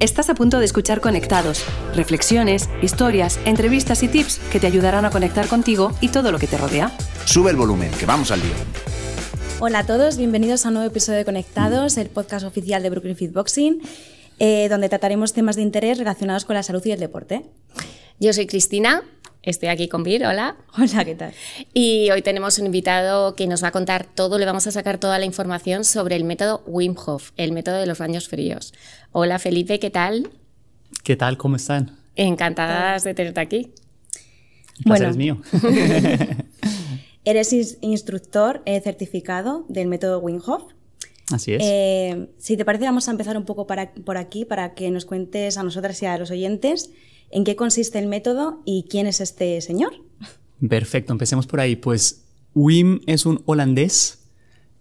Estás a punto de escuchar Conectados, reflexiones, historias, entrevistas y tips que te ayudarán a conectar contigo y todo lo que te rodea. Sube el volumen, que vamos al día. Hola a todos, bienvenidos a un nuevo episodio de Conectados, el podcast oficial de Brooklyn Fitboxing, Boxing, eh, donde trataremos temas de interés relacionados con la salud y el deporte. Yo soy Cristina Estoy aquí con Vir, hola. Hola, ¿qué tal? Y hoy tenemos un invitado que nos va a contar todo, le vamos a sacar toda la información sobre el método Wim Hof, el método de los baños fríos. Hola Felipe, ¿qué tal? ¿Qué tal? ¿Cómo están? Encantadas de tenerte aquí. bueno, mío. eres instructor eh, certificado del método Wim Hof. Así es. Eh, si te parece, vamos a empezar un poco por aquí para que nos cuentes a nosotras y a los oyentes ¿En qué consiste el método y quién es este señor? Perfecto, empecemos por ahí. Pues Wim es un holandés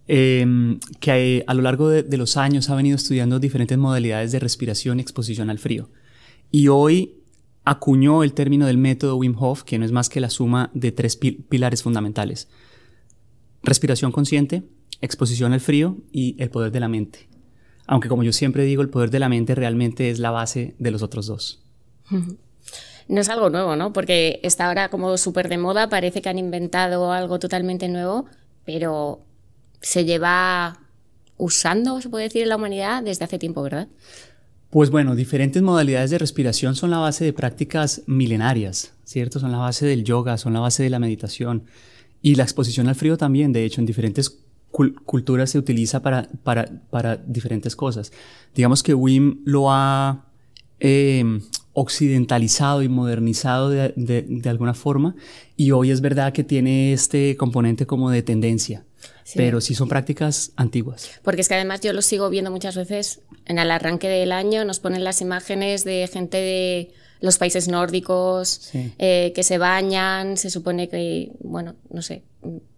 em, que eh, a, lo largo de, los años ha venido estudiando diferentes modalidades de respiración y exposición al frío. Y hoy acuñó el término del método Wim Hof, que no es más que la suma de tres pilares fundamentales. Respiración consciente, exposición al frío y el poder de la mente. Aunque como yo siempre digo, el poder de la mente realmente es la base de los otros dos. No es algo nuevo, ¿no? Porque está ahora como súper de moda, parece que han inventado algo totalmente nuevo, pero se lleva usando, se puede decir, en la humanidad desde hace tiempo, ¿verdad? Pues bueno, diferentes modalidades de respiración son la base de prácticas milenarias, ¿cierto? Son la base del yoga, son la base de la meditación y la exposición al frío también, de hecho, en diferentes culturas se utiliza para, para, diferentes cosas. Digamos que Wim lo ha eh, occidentalizado y modernizado de, alguna forma y hoy es verdad que tiene este componente como de tendencia. Pero sí son prácticas antiguas. Porque es que además yo lo sigo viendo muchas veces en el arranque del año, nos ponen las imágenes de gente de los países nórdicos eh, que se bañan, se supone que, bueno, no sé,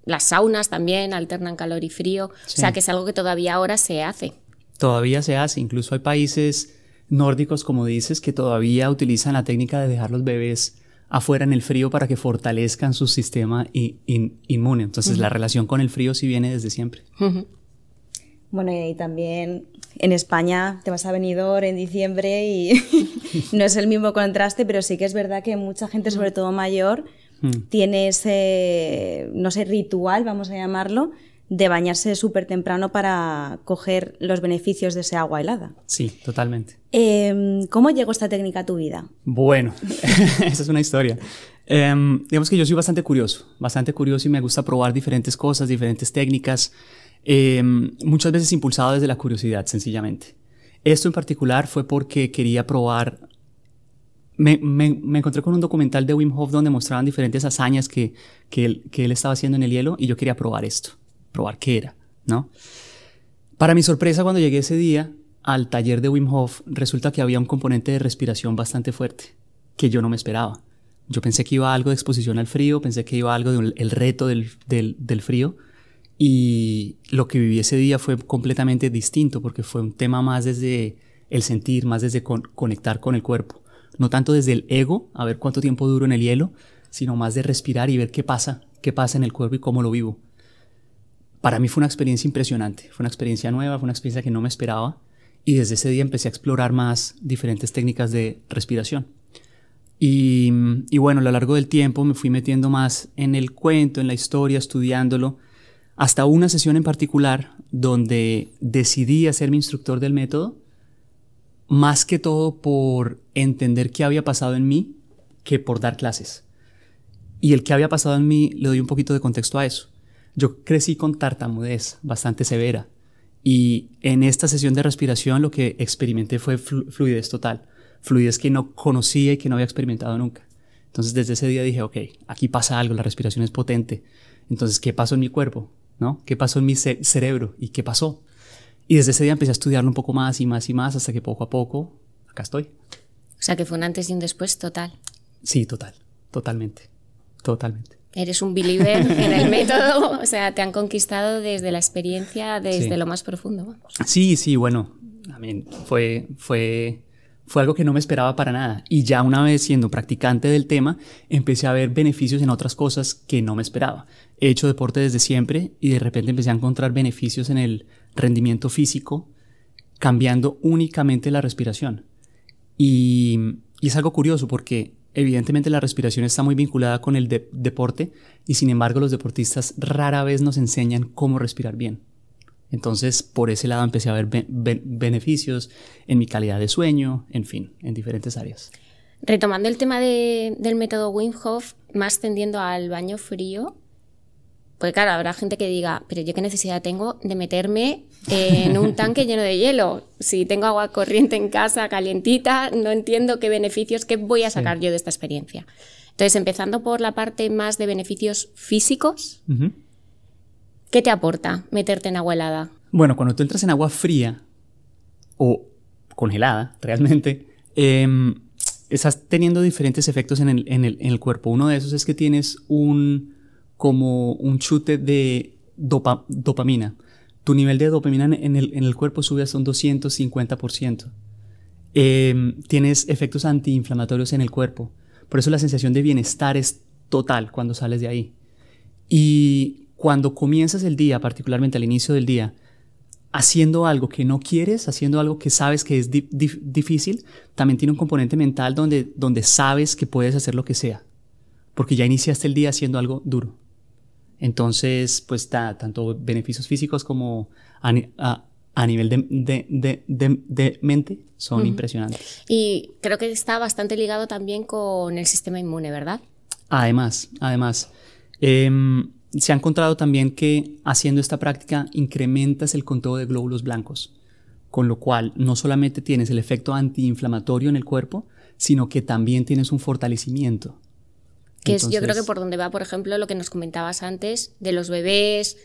las saunas también alternan calor y frío, o sea que es algo que todavía ahora se hace. Todavía se hace, incluso hay países nórdicos, como dices, que todavía utilizan la técnica de dejar los bebés afuera en el frío para que fortalezcan su sistema inmune. Entonces, la relación con el frío sí viene desde siempre. Bueno, y también en España te vas a venir en diciembre y no es el mismo contraste, pero sí que es verdad que mucha gente, sobre todo mayor, tiene ese, no sé, ritual, vamos a llamarlo, de bañarse súper temprano para coger los beneficios de ese agua helada. Sí, totalmente. Em, ¿Cómo llegó esta técnica a tu vida? Bueno, esa es una historia. Em, digamos que yo soy bastante curioso, bastante curioso y me gusta probar diferentes cosas, diferentes técnicas, em, muchas veces impulsado desde la curiosidad, sencillamente. Esto en particular fue porque quería probar... Me, encontré con un documental de Wim Hof donde mostraban diferentes hazañas que él estaba haciendo en el hielo y yo quería probar esto probar qué era, ¿no? Para mi sorpresa, cuando llegué ese día al taller de Wim Hof, resulta que había un componente de respiración bastante fuerte, que yo no me esperaba. Yo pensé que iba algo de exposición al frío, pensé que iba algo del reto del, frío, y lo que viví ese día fue completamente distinto porque fue un tema más desde el sentir, más desde conectar con el cuerpo. No tanto desde el ego, a ver cuánto tiempo duro en el hielo, sino más de respirar y ver qué pasa, qué pasa en el cuerpo y cómo lo vivo para mí fue una experiencia impresionante, fue una experiencia nueva, fue una experiencia que no me esperaba y desde ese día empecé a explorar más diferentes técnicas de respiración. Y, bueno, a lo largo del tiempo me fui metiendo más en el cuento, en la historia, estudiándolo, hasta una sesión en particular donde decidí hacerme instructor del método, más que todo por entender qué había pasado en mí que por dar clases. Y el qué había pasado en mí le doy un poquito de contexto a eso. Yo crecí con tartamudez bastante severa y en esta sesión de respiración lo que experimenté fue fluidez total, fluidez que no conocía y que no había experimentado nunca. Entonces desde ese día dije, ok, aquí pasa algo, la respiración es potente. Entonces, ¿qué pasó en mi cuerpo? ¿No? ¿Qué pasó en mi cerebro? ¿Y qué pasó? Y desde ese día empecé a estudiarlo un poco más y más y más hasta que poco a poco acá estoy. O sea que fue un antes y un después total. Sí, total, totalmente, totalmente. Eres un believer en el método, o sea, te han conquistado desde la experiencia, desde lo más profundo. Sí, sí, bueno, fue, fue, fue algo que no me esperaba para nada. Y ya una vez siendo practicante del tema, empecé a ver beneficios en otras cosas que no me esperaba. He hecho deporte desde siempre y de repente empecé a encontrar beneficios en el rendimiento físico, cambiando únicamente la respiración. y es algo curioso porque Evidentemente la respiración está muy vinculada con el deporte y sin embargo los deportistas rara vez nos enseñan cómo respirar bien. Entonces por ese lado empecé a ver beneficios en mi calidad de sueño, en fin, en diferentes áreas. Retomando el tema del método Wim más tendiendo al baño frío, porque claro, habrá gente que diga, pero yo qué necesidad tengo de meterme en un tanque lleno de hielo. Si tengo agua corriente en casa, calientita, no entiendo qué beneficios, qué voy a sacar yo de esta experiencia. Entonces, empezando por la parte más de beneficios físicos, ¿qué te aporta meterte en agua helada? Bueno, cuando tú entras en agua fría o congelada, realmente, em, estás teniendo diferentes efectos en el cuerpo. Uno de esos es que tienes un como un chute de dopamina. Tu nivel de dopamina en el, cuerpo sube hasta un 250%. Em, tienes efectos antiinflamatorios en el cuerpo. Por eso la sensación de bienestar es total cuando sales de ahí. Y cuando comienzas el día, particularmente al inicio del día, haciendo algo que no quieres, haciendo algo que sabes que es difícil, también tiene un componente mental donde, donde sabes que puedes hacer lo que sea, porque ya iniciaste el día haciendo algo duro. Entonces, pues está tanto beneficios físicos como a, nivel de, mente son impresionantes. Y creo que está bastante ligado también con el sistema inmune, ¿verdad? Además, además. Em, se ha encontrado también que haciendo esta práctica incrementas el conteo de glóbulos blancos, con lo cual no solamente tienes el efecto antiinflamatorio en el cuerpo, sino que también tienes un fortalecimiento que es yo creo que por donde va, por ejemplo, lo que nos comentabas antes de los bebés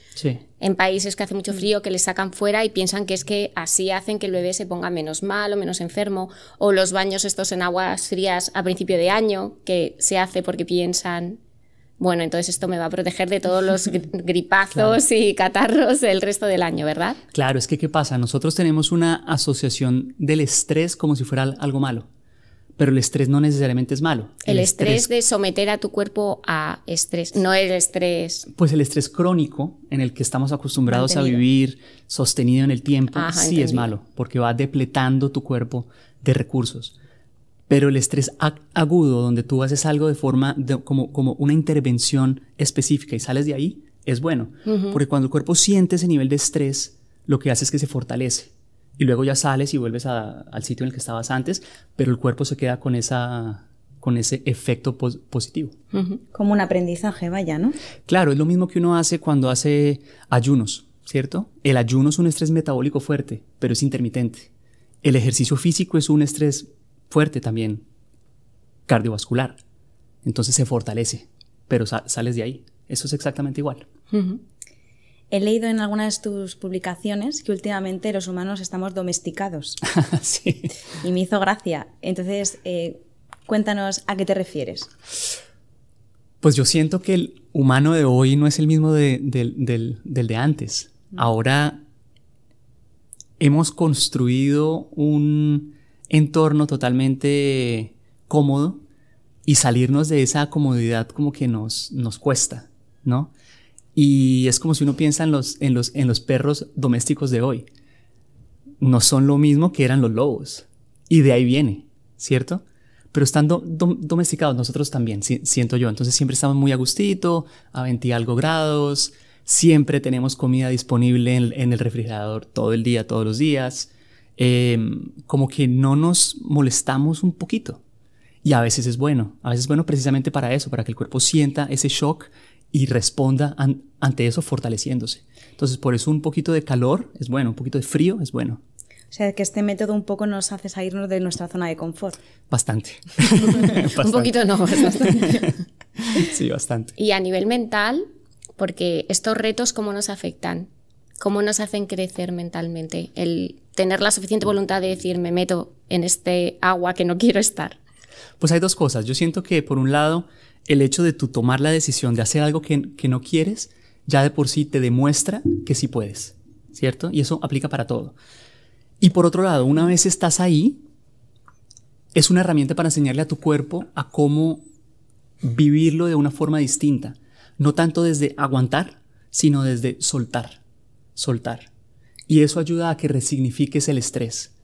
en países que hace mucho mm. frío, que les sacan fuera y piensan que es que así hacen que el bebé se ponga menos mal o menos enfermo, o los baños estos en aguas frías a principio de año, que se hace porque piensan bueno, entonces esto me va a proteger de todos los gripazos y catarros el resto del año, ¿verdad? Claro, es que ¿qué pasa? Nosotros tenemos una asociación del estrés como si fuera algo malo pero el estrés no necesariamente es malo. El, estrés, de someter a tu cuerpo a estrés, no el estrés. Pues el estrés crónico en el que estamos acostumbrados a vivir sostenido en el tiempo, sí es malo, porque va depletando tu cuerpo de recursos. Pero el estrés agudo, donde tú haces algo de forma como, como una intervención específica y sales de ahí, es bueno, porque cuando el cuerpo siente ese nivel de estrés, lo que hace es que se fortalece y luego ya sales y vuelves al sitio en el que estabas antes, pero el cuerpo se queda con esa con ese efecto positivo. Como un aprendizaje, vaya, ¿no? Claro, es lo mismo que uno hace cuando hace ayunos, ¿cierto? El ayuno es un estrés metabólico fuerte, pero es intermitente. El ejercicio físico es un estrés fuerte también, cardiovascular. Entonces se fortalece, pero sales de ahí. Eso es exactamente igual. He leído en algunas de tus publicaciones que últimamente los humanos estamos domesticados. sí. Y me hizo gracia. Entonces, eh, cuéntanos a qué te refieres. Pues yo siento que el humano de hoy no es el mismo del, de antes. Mm. Ahora hemos construido un entorno totalmente cómodo y salirnos de esa comodidad como que nos, nos cuesta, ¿no? Y es como si uno piensa en los, en los, en los perros domésticos de hoy. No son lo mismo que eran los lobos. Y de ahí viene, ¿cierto? Pero están domesticados nosotros también, siento yo. Entonces siempre estamos muy a gustito, a 20 algo grados. Siempre tenemos comida disponible en, el refrigerador todo el día, todos los días. Em, como que no nos molestamos un poquito. Y a veces es bueno, a veces es bueno precisamente para eso, para que el cuerpo sienta ese shock y responda ante eso fortaleciéndose. Entonces, por eso un poquito de calor es bueno, un poquito de frío es bueno. O sea, que este método un poco nos hace salirnos de nuestra zona de confort. Bastante. bastante. un poquito no, bastante. sí, bastante. Y a nivel mental, porque estos retos, ¿cómo nos afectan? ¿Cómo nos hacen crecer mentalmente? El tener la suficiente voluntad de decir, me meto en este agua que no quiero estar. Pues hay dos cosas. Yo siento que, por un lado, el hecho de tú tomar la decisión de hacer algo que, que no quieres, ya de por sí te demuestra que sí puedes, ¿cierto? Y eso aplica para todo. Y por otro lado, una vez estás ahí, es una herramienta para enseñarle a tu cuerpo a cómo vivirlo de una forma distinta. No tanto desde aguantar, sino desde soltar, soltar. Y eso ayuda a que resignifiques el estrés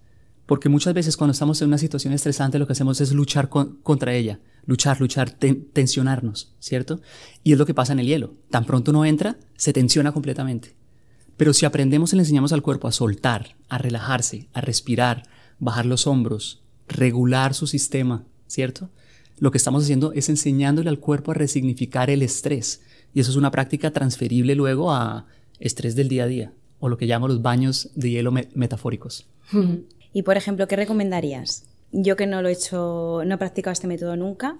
porque muchas veces cuando estamos en una situación estresante lo que hacemos es luchar contra ella, luchar, luchar, tensionarnos, ¿cierto? Y es lo que pasa en el hielo. Tan pronto uno entra, se tensiona completamente. Pero si aprendemos y le enseñamos al cuerpo a soltar, a relajarse, a respirar, bajar los hombros, regular su sistema, ¿cierto? Lo que estamos haciendo es enseñándole al cuerpo a resignificar el estrés. Y eso es una práctica transferible luego a estrés del día a día, o lo que llamo los baños de hielo metafóricos. Y por ejemplo, ¿qué recomendarías? Yo que no lo he hecho, no he practicado este método nunca,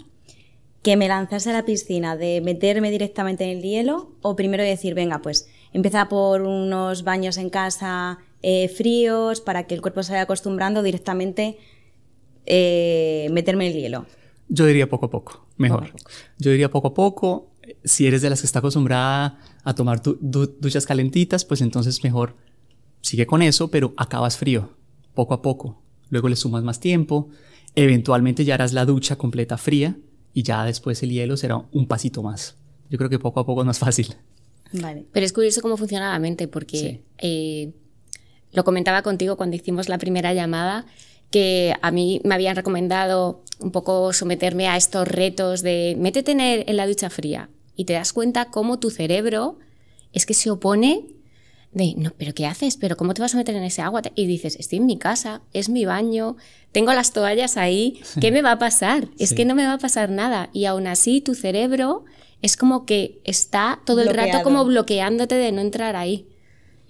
que me lanzase a la piscina, de meterme directamente en el hielo, o primero decir, venga, pues empieza por unos baños en casa eh, fríos para que el cuerpo se vaya acostumbrando directamente eh, meterme en el hielo. Yo diría poco a poco, mejor. Yo diría poco a poco. Si eres de las que está acostumbrada a tomar duchas calentitas, pues entonces mejor sigue con eso, pero acabas frío poco a poco. Luego le sumas más tiempo, eventualmente ya harás la ducha completa fría y ya después el hielo será un pasito más. Yo creo que poco a poco es más fácil. Vale, pero es curioso cómo funciona la mente porque eh, lo comentaba contigo cuando hicimos la primera llamada que a mí me habían recomendado un poco someterme a estos retos de métete en la ducha fría y te das cuenta cómo tu cerebro es que se opone no, pero ¿qué haces? ¿Pero cómo te vas a meter en ese agua? Y dices, estoy en mi casa, es mi baño, tengo las toallas ahí, ¿qué me va a pasar? Es que no me va a pasar nada. Y aún así tu cerebro es como que está todo el rato como bloqueándote de no entrar ahí.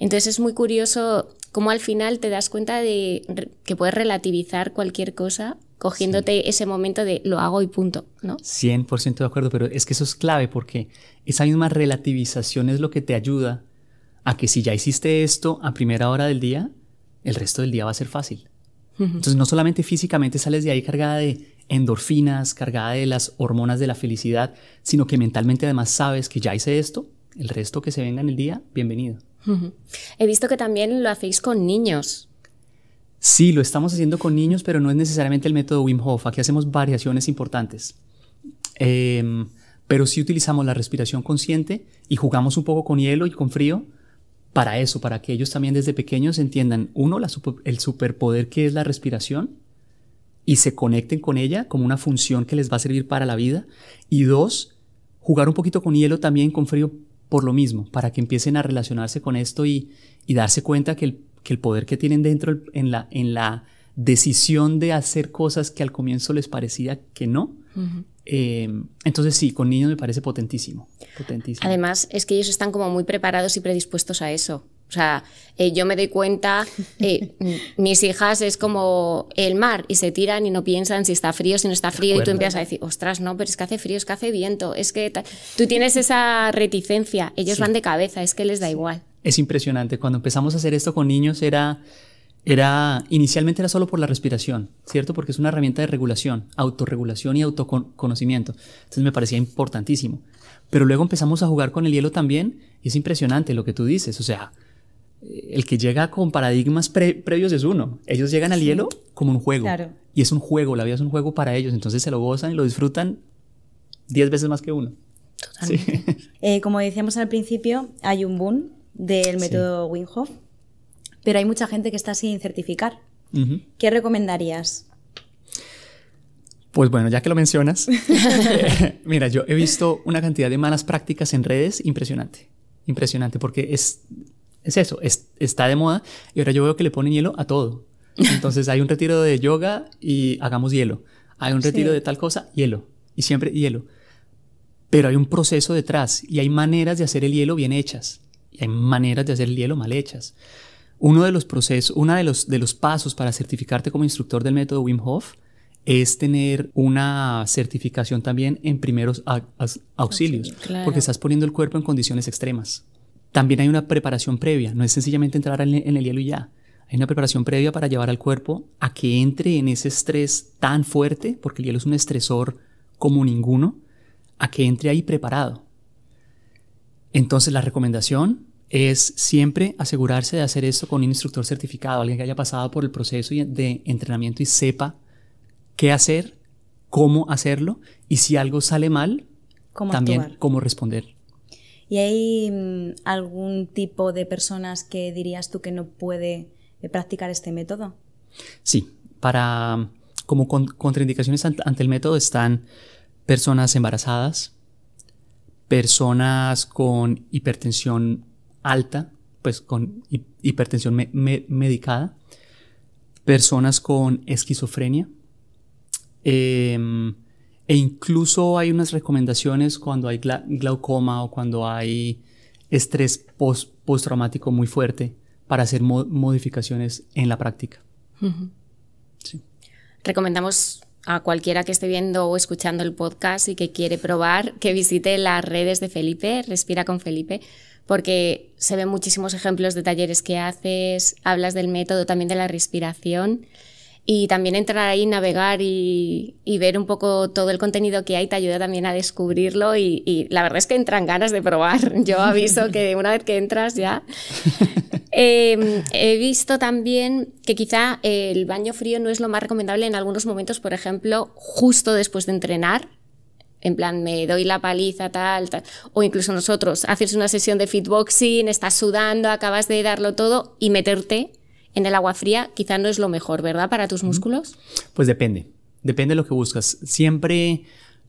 Entonces es muy curioso cómo al final te das cuenta de que puedes relativizar cualquier cosa cogiéndote ese momento de lo hago y punto, ¿no? 100% de acuerdo, pero es que eso es clave porque esa misma relativización es lo que te ayuda a que si ya hiciste esto a primera hora del día, el resto del día va a ser fácil. Entonces no solamente físicamente sales de ahí cargada de endorfinas, cargada de las hormonas de la felicidad, sino que mentalmente además sabes que ya hice esto, el resto que se venga en el día, bienvenido. He visto que también lo hacéis con niños. Sí, lo estamos haciendo con niños, pero no es necesariamente el método Wim Hof. Aquí hacemos variaciones importantes. Em, pero sí utilizamos la respiración consciente y jugamos un poco con hielo y con frío para eso, para que ellos también desde pequeños entiendan, uno, el superpoder que es la respiración y se conecten con ella como una función que les va a servir para la vida. Y dos, jugar un poquito con hielo también, con frío, por lo mismo, para que empiecen a relacionarse con esto y, y darse cuenta que el, poder que tienen dentro en la, en la decisión de hacer cosas que al comienzo les parecía que no, eh, entonces sí, con niños me parece potentísimo, Además, es que ellos están como muy preparados y predispuestos a eso. O sea, eh, yo me doy cuenta, eh, mis hijas es como el mar y se tiran y no piensan si está frío, si no está frío, y tú empiezas a decir, ostras, no, pero es que hace frío, es que hace viento, es que tú tienes esa reticencia, ellos van de cabeza, es que les da igual. Es impresionante, cuando empezamos a hacer esto con niños era era, inicialmente era solo por la respiración, ¿cierto? Porque es una herramienta de regulación, autorregulación y autoconocimiento. Entonces me parecía importantísimo. Pero luego empezamos a jugar con el hielo también y es impresionante lo que tú dices. O sea, eh, el que llega con paradigmas previos es uno. Ellos llegan al hielo como un juego. Y es un juego, la vida es un juego para ellos. Entonces se lo gozan y lo disfrutan diez veces más que uno. Totalmente. Eh, como decíamos al principio, hay un boom del método sí pero hay mucha gente que está sin certificar. ¿Qué recomendarías? Pues bueno, ya que lo mencionas, mira, yo he visto una cantidad de malas prácticas en redes impresionante, impresionante, porque es, es eso, está de moda y ahora yo veo que le ponen hielo a todo. Entonces hay un retiro de yoga y hagamos hielo, hay un retiro de tal cosa, hielo, y siempre hielo. Pero hay un proceso detrás y hay maneras de hacer el hielo bien hechas y hay maneras de hacer el hielo mal hechas. Uno de los procesos, de los, de los pasos para certificarte como instructor del método Wim Hof es tener una certificación también en primeros auxilios, porque estás poniendo el cuerpo en condiciones extremas. También hay una preparación previa, no es sencillamente entrar en, el hielo y ya. Hay una preparación previa para llevar al cuerpo a que entre en ese estrés tan fuerte, porque el hielo es un estresor como ninguno, a que entre ahí preparado. Entonces la recomendación es siempre asegurarse de hacer esto con un instructor certificado, alguien que haya pasado por el proceso de entrenamiento y sepa qué hacer, cómo hacerlo y si algo sale mal, también cómo responder. ¿Y hay mm, algún tipo de personas que dirías tú que no puede eh, practicar este método? Sí, para como contraindicaciones ante el método están personas embarazadas, personas con hipertensión alta, pues con hipertensión medicada, personas con esquizofrenia, em, e incluso hay unas recomendaciones cuando hay glaucoma o cuando hay estrés post postraumático muy fuerte para hacer modificaciones en la práctica. Recomendamos a cualquiera que esté viendo o escuchando el podcast y que quiere probar que visite las redes de Felipe, Respira con Felipe, porque se ven muchísimos ejemplos de talleres que haces, hablas del método también de la respiración y también entrar ahí, navegar y, ver un poco todo el contenido que hay te ayuda también a descubrirlo y, la verdad es que entran ganas de probar. Yo aviso que una vez que entras ya... Em, he visto también que quizá el baño frío no es lo más recomendable en algunos momentos, por ejemplo, justo después de entrenar, en plan me doy la paliza tal, tal, o incluso nosotros, haces una sesión de fitboxing, estás sudando, acabas de darlo todo y meterte en el agua fría quizá no es lo mejor, ¿verdad? Para tus músculos. Pues depende, depende de lo que buscas. Siempre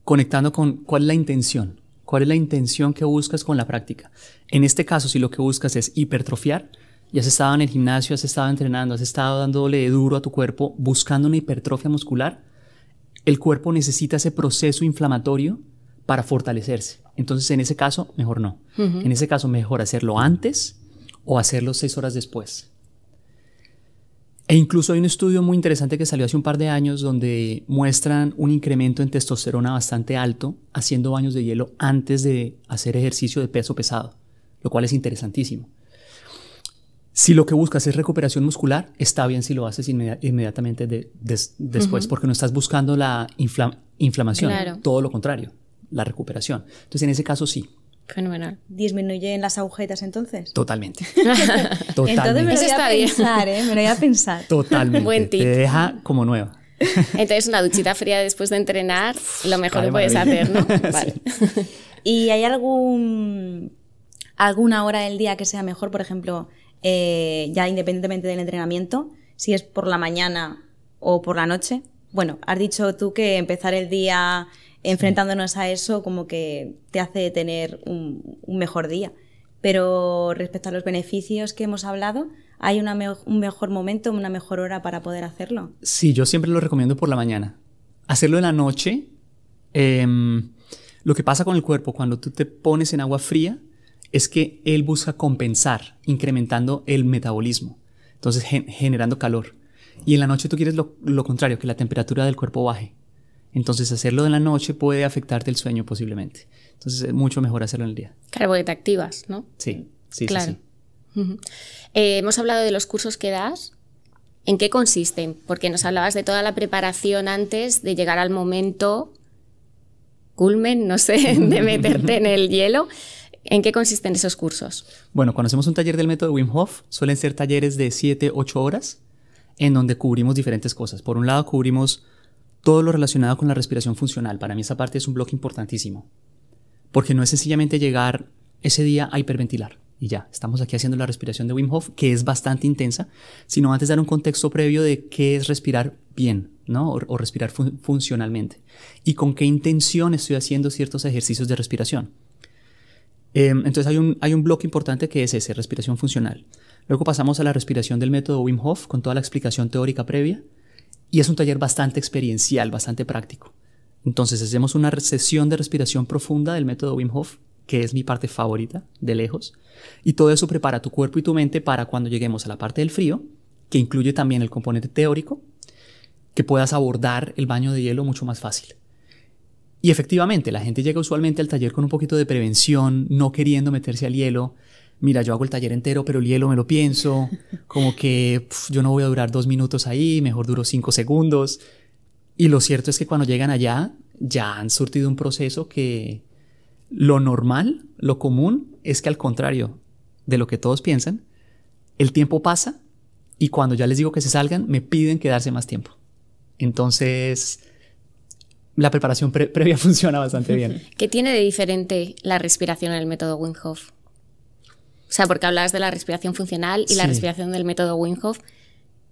conectando con cuál es la intención, cuál es la intención que buscas con la práctica. En este caso, si lo que buscas es hipertrofiar, ya has estado en el gimnasio, has estado entrenando, has estado dándole duro a tu cuerpo buscando una hipertrofia muscular, el cuerpo necesita ese proceso inflamatorio para fortalecerse. Entonces, en ese caso, mejor no. En ese caso, mejor hacerlo antes o hacerlo seis horas después. E incluso hay un estudio muy interesante que salió hace un par de años donde muestran un incremento en testosterona bastante alto haciendo baños de hielo antes de hacer ejercicio de peso pesado, lo cual es interesantísimo. Si lo que buscas es recuperación muscular, está bien si lo haces inmediatamente después, porque no estás buscando la inflamación, todo lo contrario, la recuperación. Entonces, en ese caso sí. Fenomenal. ¿Disminuyen las agujetas entonces? Totalmente. Totalmente. Entonces me lo voy a pensar, ¿eh? Me lo voy a pensar. Totalmente. Buen tip. Te deja como nueva. Entonces, una duchita fría después de entrenar, lo mejor que puedes hacer, ¿no? Vale. ¿Y hay algún, alguna hora del día que sea mejor? Por ejemplo, eh, ya independientemente del entrenamiento, si es por la mañana o por la noche. Bueno, has dicho tú que empezar el día enfrentándonos a eso como que te hace tener un, mejor día. Pero respecto a los beneficios que hemos hablado, ¿hay un mejor momento, una mejor hora para poder hacerlo? Sí, yo siempre lo recomiendo por la mañana. Hacerlo en la noche, em, lo que pasa con el cuerpo cuando tú te pones en agua fría, es que él busca compensar incrementando el metabolismo, entonces generando calor. Y en la noche tú quieres lo, contrario, que la temperatura del cuerpo baje. Entonces hacerlo en la noche puede afectarte el sueño posiblemente. Entonces es mucho mejor hacerlo en el día. Claro, porque te activas, ¿no? Sí, sí, claro. sí. Eh, hemos hablado de los cursos que das. ¿En qué consisten? Porque nos hablabas de toda la preparación antes de llegar al momento culmen, no sé, de meterte en el hielo. ¿En qué consisten esos cursos? Bueno, cuando hacemos un taller del método Wim Hof, suelen ser talleres de 7, 8 horas, en donde cubrimos diferentes cosas. Por un lado, cubrimos todo lo relacionado con la respiración funcional. Para mí esa parte es un bloque importantísimo, porque no es sencillamente llegar ese día a hiperventilar y ya, estamos aquí haciendo la respiración de Wim Hof, que es bastante intensa, sino antes dar un contexto previo de qué es respirar bien, ¿no? O, respirar funcionalmente. Y con qué intención estoy haciendo ciertos ejercicios de respiración. Em, entonces hay un, hay un bloque importante que es ese, respiración funcional. Luego pasamos a la respiración del método Wim Hof con toda la explicación teórica previa y es un taller bastante experiencial, bastante práctico. Entonces hacemos una sesión de respiración profunda del método Wim Hof, que es mi parte favorita, de lejos, y todo eso prepara tu cuerpo y tu mente para cuando lleguemos a la parte del frío, que incluye también el componente teórico, que puedas abordar el baño de hielo mucho más fácil. Y efectivamente, la gente llega usualmente al taller con un poquito de prevención, no queriendo meterse al hielo. Mira, yo hago el taller entero, pero el hielo me lo pienso, como que yo no voy a durar dos minutos ahí, mejor duro cinco segundos. Y lo cierto es que cuando llegan allá, ya han surtido un proceso que lo normal, lo común, es que al contrario de lo que todos piensan, el tiempo pasa y cuando ya les digo que se salgan, me piden quedarse más tiempo. Entonces, la preparación previa funciona bastante bien. ¿Qué tiene de diferente la respiración en el método Wim O sea, porque hablabas de la respiración funcional y la respiración del método Wim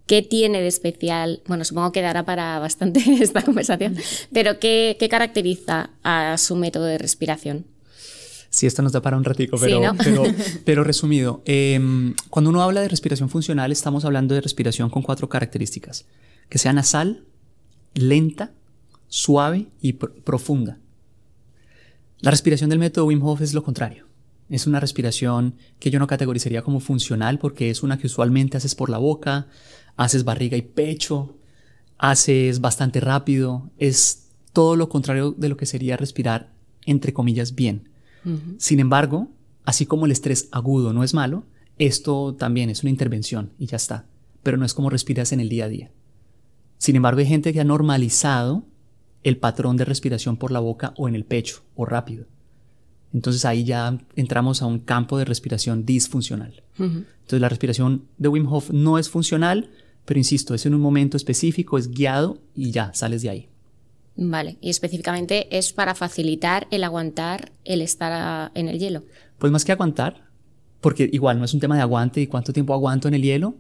¿Qué tiene de especial? Bueno, supongo que dará para bastante esta conversación, pero ¿qué, caracteriza a su método de respiración? Sí, esto nos da para un ratico, pero, pero, resumido. Em, cuando uno habla de respiración funcional, estamos hablando de respiración con cuatro características. Que sea nasal, lenta, suave y profunda. La respiración del método Wim Hof es lo contrario. Es una respiración que yo no categorizaría como funcional porque es una que usualmente haces por la boca, haces barriga y pecho, haces bastante rápido. Es todo lo contrario de lo que sería respirar, entre comillas, bien. Sin embargo, así como el estrés agudo no es malo, esto también es una intervención y ya está. Pero no es como respiras en el día a día. Sin embargo, hay gente que ha normalizado el patrón de respiración por la boca o en el pecho o rápido. Entonces ahí ya entramos a un campo de respiración disfuncional. Entonces la respiración de Wim Hof no es funcional, pero insisto, es en un momento específico, es guiado y ya sales de ahí. Vale, y específicamente es para facilitar el aguantar el estar en el hielo. Pues más que aguantar, porque igual no es un tema de aguante y cuánto tiempo aguanto en el hielo,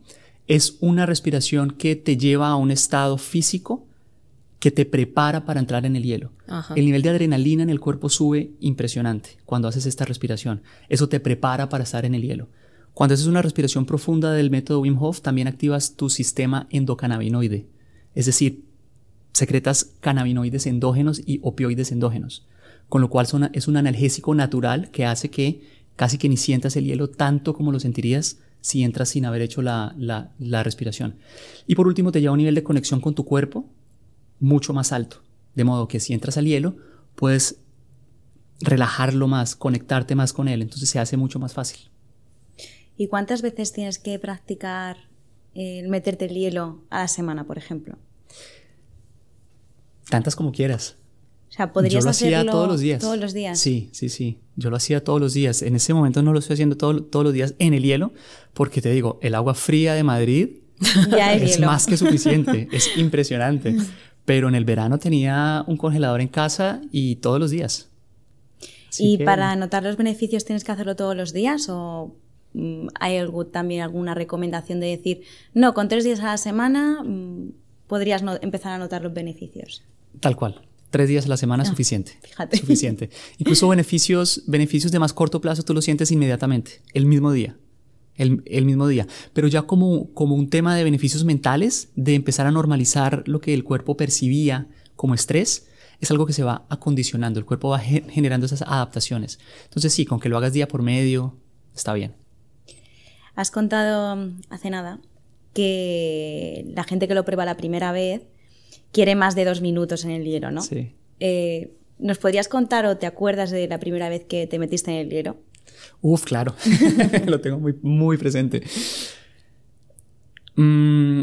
es una respiración que te lleva a un estado físico que te prepara para entrar en el hielo. El nivel de adrenalina en el cuerpo sube impresionante cuando haces esta respiración. Eso te prepara para estar en el hielo. Cuando haces una respiración profunda del método Wim Hof, también activas tu sistema endocannabinoide. Es decir, secretas cannabinoides endógenos y opioides endógenos. Con lo cual es un analgésico natural que hace que casi que ni sientas el hielo tanto como lo sentirías si entras sin haber hecho la, la, la respiración. Y por último, te lleva a un nivel de conexión con tu cuerpo, mucho más alto. De modo que si entras al hielo, puedes relajarlo más, conectarte más con él. Entonces se hace mucho más fácil. ¿Y cuántas veces tienes que practicar el meterte el hielo a la semana, por ejemplo? Tantas como quieras. O sea, podrías Yo lo hacerlo hacía todos los días. Todos los días. Sí, sí, sí. Yo lo hacía todos los días. En ese momento no lo estoy haciendo todos los días en el hielo, porque te digo, el agua fría de Madrid es más que suficiente. es impresionante. Pero en el verano tenía un congelador en casa y todos los días. ¿Y para anotar los beneficios tienes que hacerlo todos los días o mm, hay también alguna recomendación de decir, no, con tres días a la semana mm, podrías empezar a anotar los beneficios? Tal cual. Tres días a la semana es ah, suficiente. Fíjate. Suficiente. Incluso beneficios, beneficios de más corto plazo tú lo sientes inmediatamente, el mismo día el, mismo día. Pero ya como, como un tema de beneficios mentales, de empezar a normalizar lo que el cuerpo percibía como estrés, es algo que se va acondicionando, el cuerpo va generando esas adaptaciones. Entonces sí, con que lo hagas día por medio, está bien. Has contado mm, hace nada que la gente que lo prueba la primera vez quiere más de dos minutos en el hielo, ¿no? Sí. Eh, ¿Nos podrías contar o te acuerdas de la primera vez que te metiste en el hielo? Uf, claro, lo tengo muy, presente. Mm,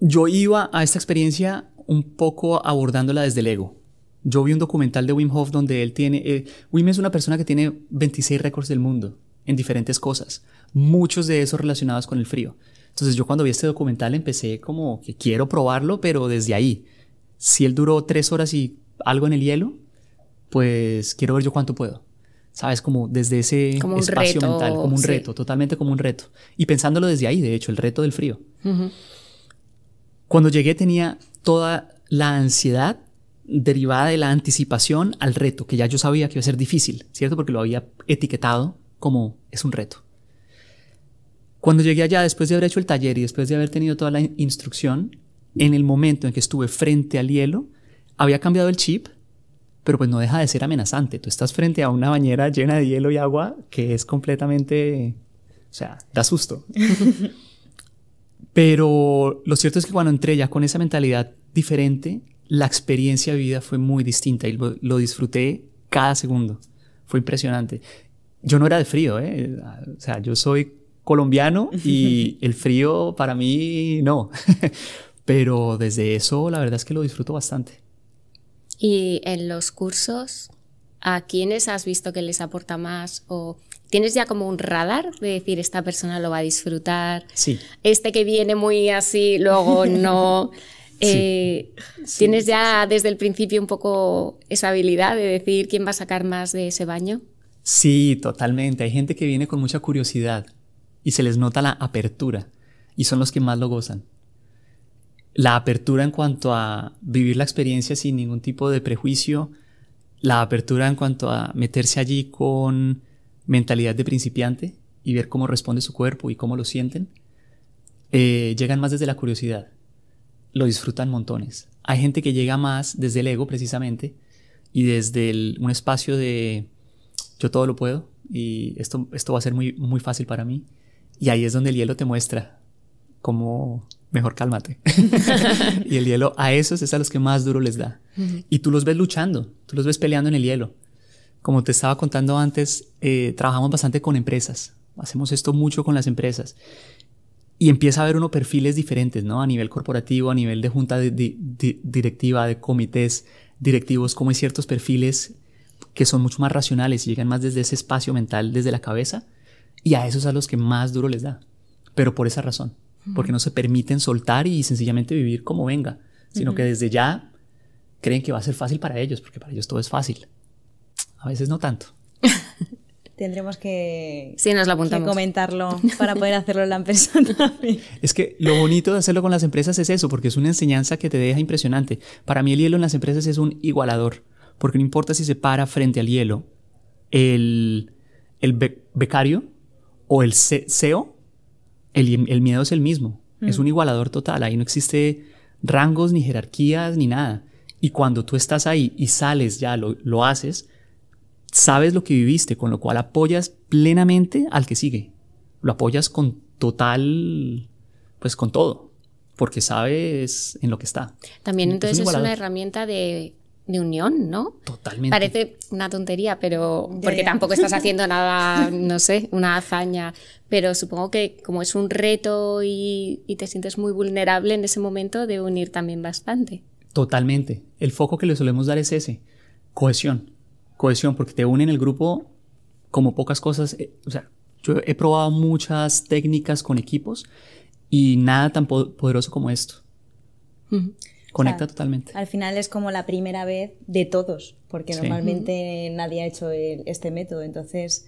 yo iba a esta experiencia un poco abordándola desde el ego. Yo vi un documental de Wim Hof donde él tiene... Eh, Wim es una persona que tiene 26 récords del mundo en diferentes cosas, muchos de esos relacionados con el frío. Entonces yo cuando vi este documental empecé como que quiero probarlo, pero desde ahí. Si él duró tres horas y algo en el hielo, pues quiero ver yo cuánto puedo. ¿sabes? Como desde ese espacio mental, como un reto, totalmente como un reto. Y pensándolo desde ahí, de hecho, el reto del frío. Cuando llegué tenía toda la ansiedad derivada de la anticipación al reto, que ya yo sabía que iba a ser difícil, ¿cierto? Porque lo había etiquetado como es un reto. Cuando llegué allá, después de haber hecho el taller y después de haber tenido toda la instrucción, en el momento en que estuve frente al hielo, había cambiado el chip pero pues no deja de ser amenazante. Tú estás frente a una bañera llena de hielo y agua que es completamente, o sea, da susto. pero lo cierto es que cuando entré ya con esa mentalidad diferente, la experiencia de vida fue muy distinta y lo, disfruté cada segundo. Fue impresionante. Yo no era de frío, ¿eh? O sea, yo soy colombiano y el frío para mí no. Pero desde eso, la verdad es que lo disfruto bastante. Y en los cursos, ¿a quiénes has visto que les aporta más? ¿O tienes ya como un radar de decir, esta persona lo va a disfrutar? Sí. Este que viene muy así, luego no. Eh, ¿Tienes ya desde el principio un poco esa habilidad de decir quién va a sacar más de ese baño? Sí, totalmente. Hay gente que viene con mucha curiosidad y se les nota la apertura y son los que más lo gozan la apertura en cuanto a vivir la experiencia sin ningún tipo de prejuicio, la apertura en cuanto a meterse allí con mentalidad de principiante y ver cómo responde su cuerpo y cómo lo sienten, eh, llegan más desde la curiosidad, lo disfrutan montones. Hay gente que llega más desde el ego precisamente y desde un espacio de yo todo lo puedo y esto, esto va a ser muy, muy fácil para mí. Y ahí es donde el hielo te muestra cómo mejor cálmate. y el hielo a esos es a los que más duro les da. Y tú los ves luchando, tú los ves peleando en el hielo. Como te estaba contando antes, eh, trabajamos bastante con empresas, hacemos esto mucho con las empresas. Y empieza a haber unos perfiles diferentes, ¿no? A nivel corporativo, a nivel de junta directiva, de comités directivos, como hay ciertos perfiles que son mucho más racionales y llegan más desde ese espacio mental, desde la cabeza. Y a esos a los que más duro les da. Pero por esa razón porque no se permiten soltar y sencillamente vivir como venga, sino que desde ya creen que va a ser fácil para ellos, porque para ellos todo es fácil. A veces no tanto. Tendremos que, sí, nos comentarlo para poder hacerlo en la empresa también. Es que lo bonito de hacerlo con las empresas es eso, porque es una enseñanza que te deja impresionante. Para mí el hielo en las empresas es un igualador, porque no importa si se para frente al hielo el, el becario o el CEO, el, miedo es el mismo, es mm. un igualador total, ahí no existe rangos ni jerarquías ni nada. Y cuando tú estás ahí y sales ya, lo, haces, sabes lo que viviste, con lo cual apoyas plenamente al que sigue. Lo apoyas con total, pues con todo, porque sabes en lo que está. También entonces es una herramienta de de unión, ¿no? Totalmente. Parece una tontería, pero porque tampoco estás haciendo nada, no sé, una hazaña, pero supongo que como es un reto y, te sientes muy vulnerable en ese momento, debe unir también bastante. Totalmente. El foco que le solemos dar es ese, cohesión. Cohesión, porque te une en el grupo como pocas cosas. Eh, o sea, yo he probado muchas técnicas con equipos y nada tan poderoso como esto. Uh Conecta totalmente. Al final es como la primera vez de todos, porque normalmente nadie ha hecho este método, entonces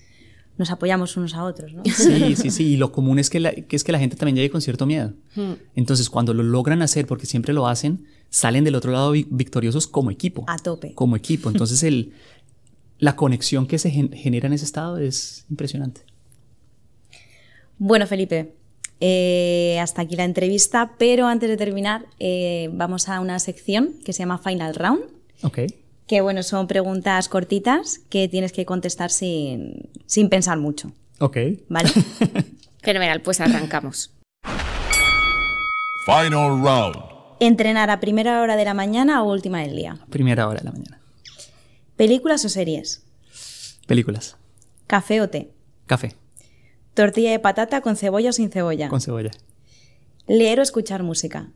nos apoyamos unos a otros, ¿no? Sí, sí, sí. Y lo común es que, la, es que la gente también llegue con cierto miedo. Hmm. Entonces, cuando lo logran hacer, porque siempre lo hacen, salen del otro lado victoriosos como equipo. A tope. Como equipo. Entonces, el, la conexión que se genera en ese estado es impresionante. Bueno, Felipe, eh, hasta aquí la entrevista, pero antes de terminar eh, vamos a una sección que se llama Final Round. Ok. Que bueno, son preguntas cortitas que tienes que contestar sin, sin pensar mucho. Ok. Vale. Fenomenal, pues arrancamos. Final Round. ¿Entrenar a primera hora de la mañana o última del día? Primera hora de la mañana. ¿Películas o series? Películas. ¿Café o té? Café. Tortilla de patata con cebolla o sin cebolla. Con cebolla. Leer o escuchar música.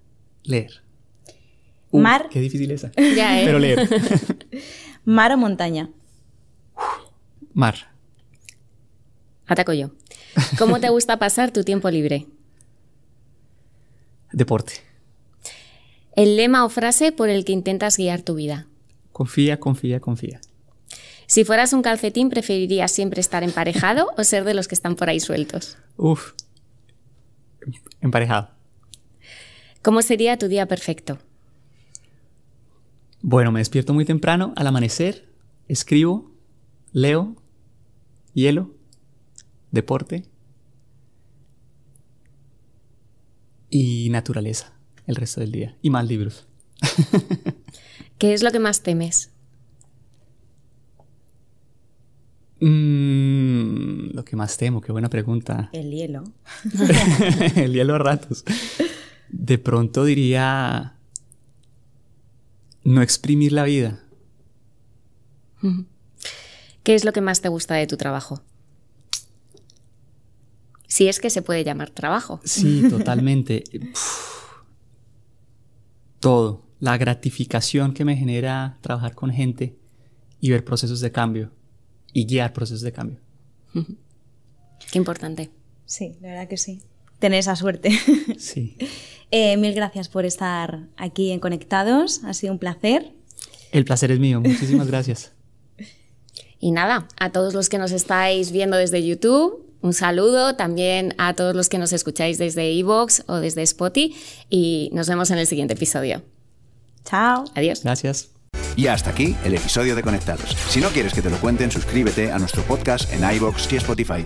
Leer. Mar. Qué difícil esa. ¿eh? Pero leer. Mar o montaña. Mar. Ataco yo. ¿Cómo te gusta pasar tu tiempo libre? Deporte. El lema o frase por el que intentas guiar tu vida. Confía, confía, confía. Si fueras un calcetín, ¿preferirías siempre estar emparejado o ser de los que están por ahí sueltos? Uf, emparejado. ¿Cómo sería tu día perfecto? Bueno, me despierto muy temprano, al amanecer, escribo, leo, hielo, deporte y naturaleza el resto del día. Y más libros. ¿Qué es lo que más temes? Mm, lo que más temo, qué buena pregunta. El hielo. el hielo a ratos. De pronto diría no exprimir la vida. ¿Qué es lo que más te gusta de tu trabajo? Si es que se puede llamar trabajo. Sí, totalmente. todo. La gratificación que me genera trabajar con gente y ver procesos de cambio y guiar procesos de cambio. Qué importante. Sí, la verdad que sí. Tener esa suerte. Sí. Eh, mil gracias por estar aquí en Conectados. Ha sido un placer. El placer es mío. Muchísimas gracias. Y nada, a todos los que nos estáis viendo desde YouTube, un saludo también a todos los que nos escucháis desde Evox o desde Spotify y nos vemos en el siguiente episodio. Chao. Adiós. Gracias. Y hasta aquí el episodio de Conectados. Si no quieres que te lo cuenten, suscríbete a nuestro podcast en iBox y Spotify.